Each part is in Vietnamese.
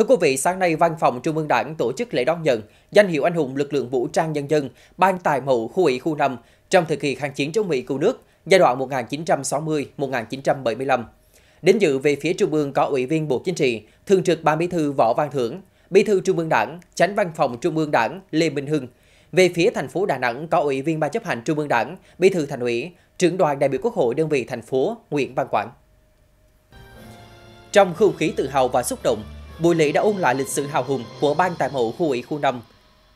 Thưa quý vị, sáng nay Văn phòng Trung ương Đảng tổ chức lễ đón nhận danh hiệu anh hùng lực lượng vũ trang nhân dân, ban tài mậu khu ủy khu 5 trong thời kỳ kháng chiến chống Mỹ cứu nước giai đoạn 1960-1975. Đến dự về phía Trung ương có Ủy viên Bộ Chính trị, Thường trực Ban Bí thư Võ Văn Thưởng, Bí thư Trung ương Đảng, Chánh Văn phòng Trung ương Đảng Lê Minh Hưng. Về phía thành phố Đà Nẵng có Ủy viên Ban chấp hành Trung ương Đảng, Bí thư Thành ủy, Trưởng đoàn đại biểu Quốc hội đơn vị thành phố Nguyễn Văn Quảng. Trong không khí tự hào và xúc động, buổi lễ đã ôn lại lịch sử hào hùng của Ban Tài mộ khu ủy khu 5.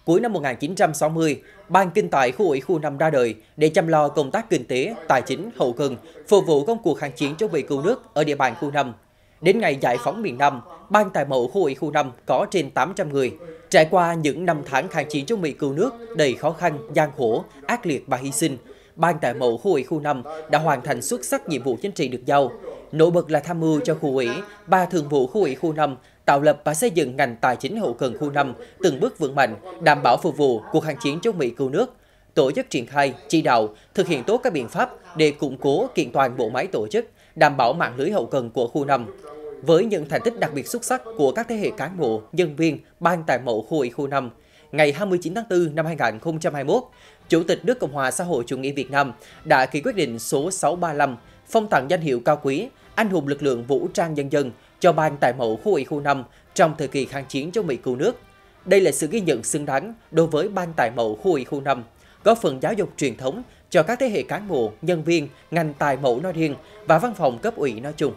Cuối năm 1960, Ban Kinh tài khu ủy khu 5 ra đời để chăm lo công tác kinh tế, tài chính, hậu cần, phục vụ công cuộc kháng chiến chống bị cứu nước ở địa bàn khu 5. Đến ngày giải phóng miền Nam, Ban Tài mộ khu ủy khu 5 có trên 800 người. Trải qua những năm tháng kháng chiến chống Mỹ cứu nước đầy khó khăn, gian khổ, ác liệt và hy sinh, Ban Tài mộ khu ủy khu 5 đã hoàn thành xuất sắc nhiệm vụ chính trị được giao, Nổi bật là tham mưu cho khu ủy, ba thường vụ khu ủy khu 5 tạo lập và xây dựng ngành tài chính hậu cần khu 5 từng bước vững mạnh, đảm bảo phục vụ cuộc kháng chiến chống Mỹ cứu nước, tổ chức triển khai, chỉ đạo, thực hiện tốt các biện pháp để củng cố kiện toàn bộ máy tổ chức, đảm bảo mạng lưới hậu cần của khu 5. Với những thành tích đặc biệt xuất sắc của các thế hệ cán bộ, nhân viên, ban tài mẫu khu ủy khu 5, ngày 29 tháng 4 năm 2021, Chủ tịch nước Cộng hòa xã hội chủ nghĩa Việt Nam đã ký quyết định số 635 phong tặng danh hiệu cao quý anh hùng lực lượng vũ trang nhân dân cho ban tại mẫu khu ủy khu 5 trong thời kỳ kháng chiến chống Mỹ cứu nước. Đây là sự ghi nhận xứng đáng đối với ban tại mẫu khu ủy khu 5, góp phần giáo dục truyền thống cho các thế hệ cán bộ, nhân viên, ngành tài mẫu nói riêng và văn phòng cấp ủy nói chung.